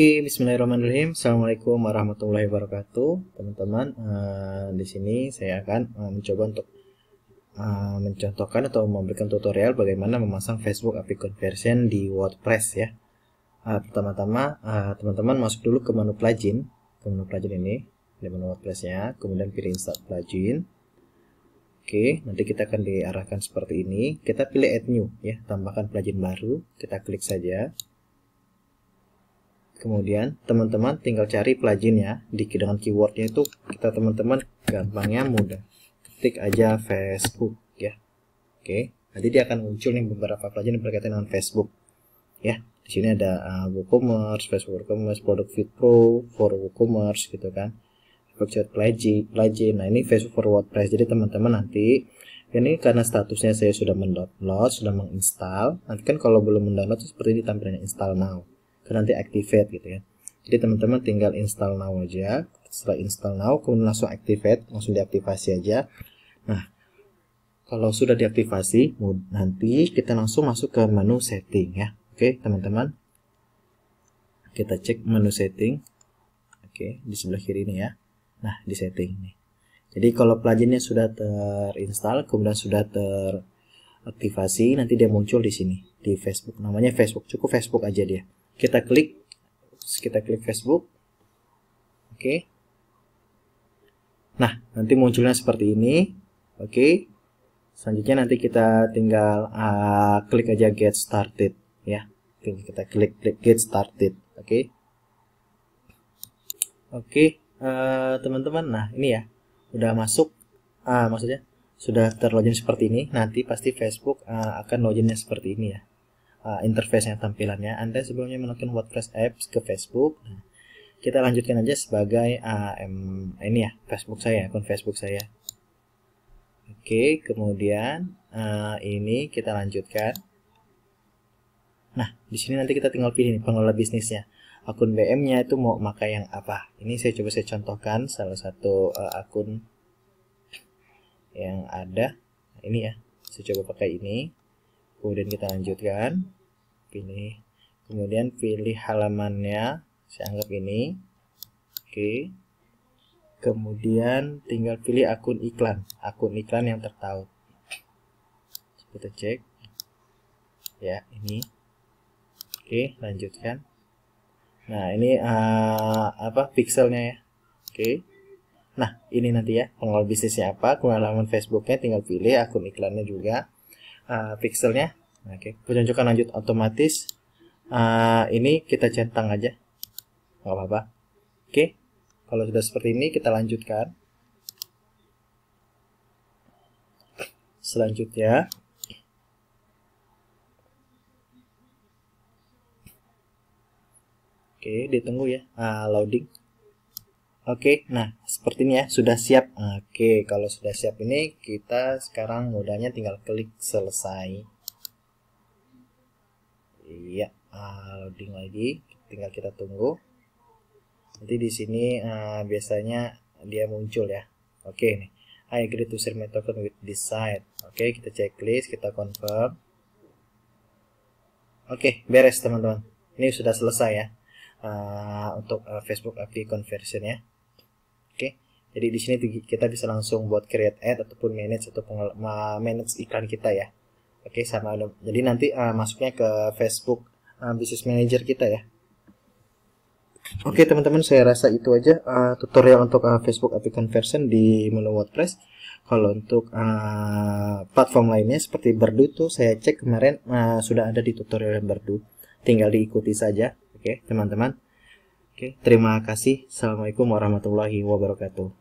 Oke, Bismillahirrahmanirrahim. Assalamualaikum warahmatullahi wabarakatuh, teman-teman. Uh, di sini saya akan uh, mencoba untuk uh, mencontohkan atau memberikan tutorial bagaimana memasang Facebook API Conversion di WordPress ya. Pertama-tama, uh, teman-teman masuk dulu ke menu plugin, ke menu plugin ini, di menu WordPress-nya, kemudian pilih Install Plugin. Oke, nanti kita akan diarahkan seperti ini. Kita pilih Add New ya, tambahkan plugin baru. Kita klik saja. Kemudian teman-teman tinggal cari pluginnya di dengan keywordnya itu kita teman-teman gampangnya mudah. Ketik aja Facebook ya. Oke, nanti dia akan muncul nih beberapa plugin yang berkaitan dengan Facebook. Ya, di sini ada uh, WooCommerce, Facebook WooCommerce, Product Fit Pro, for WooCommerce gitu kan. Website plugin, plugin. Nah, ini Facebook for WordPress. Jadi teman-teman nanti ini karena statusnya saya sudah mendownload, sudah menginstal. Nanti kan kalau belum mendownload seperti ini tampilannya install now dan nanti activate gitu ya. Jadi teman-teman tinggal install now aja. Setelah install now, kemudian langsung activate, langsung diaktifasi aja. Nah, kalau sudah diaktifasi, nanti kita langsung masuk ke menu setting ya. Oke, teman-teman. Kita cek menu setting. Oke, di sebelah kiri ini ya. Nah, di setting ini. Jadi kalau pluginnya sudah terinstall, kemudian sudah teraktivasi, nanti dia muncul di sini di Facebook. Namanya Facebook, cukup Facebook aja dia kita klik kita klik Facebook oke nah nanti munculnya seperti ini oke selanjutnya nanti kita tinggal uh, klik aja get started ya kita klik klik get started oke oke okay. Eh, teman-teman nah ini ya udah masuk uh, maksudnya sudah terlogin seperti ini nanti pasti Facebook uh, akan loginnya seperti ini ya uh, interface-nya tampilannya. Anda sebelumnya melakukan WordPress apps ke Facebook. Nah, kita lanjutkan aja sebagai uh, em, ini ya Facebook saya, akun Facebook saya. Oke, kemudian uh, ini kita lanjutkan. Nah, di sini nanti kita tinggal pilih nih, pengelola bisnisnya. Akun BM-nya itu mau pakai yang apa? Ini saya coba saya contohkan salah satu uh, akun yang ada. ini ya, saya coba pakai ini kemudian kita lanjutkan ini kemudian pilih halamannya saya anggap ini oke kemudian tinggal pilih akun iklan akun iklan yang tertaut kita cek ya ini oke lanjutkan nah ini uh, apa pixelnya ya oke nah ini nanti ya pengelola bisnisnya apa kemudian halaman Facebooknya tinggal pilih akun iklannya juga Eh, pixelnya oke okay. penunjukan lanjut otomatis uh, ini kita centang aja nggak apa-apa oke okay. kalau sudah seperti ini kita lanjutkan selanjutnya oke okay, ditunggu ya uh, loading Oke, nah seperti ini ya, sudah siap. Oke, kalau sudah siap ini kita sekarang mudahnya tinggal klik selesai. Iya, uh, loading lagi, tinggal kita tunggu. Nanti di sini uh, biasanya dia muncul ya. Oke nih, I agree to share my token with this site. Oke, kita checklist, kita confirm. Oke, beres teman-teman. Ini sudah selesai ya uh, untuk uh, Facebook API conversion ya. Jadi di sini kita bisa langsung buat create ad ataupun manage atau manage iklan kita ya. Oke, sama ada. Jadi nanti uh, masuknya ke Facebook uh, Business Manager kita ya. Oke teman-teman saya rasa itu aja uh, tutorial untuk uh, Facebook API Conversion di menu WordPress. Kalau untuk uh, platform lainnya seperti Berdu tuh saya cek kemarin uh, sudah ada di tutorial Berdu. Tinggal diikuti saja, oke teman-teman. Oke, terima kasih. Assalamualaikum warahmatullahi wabarakatuh.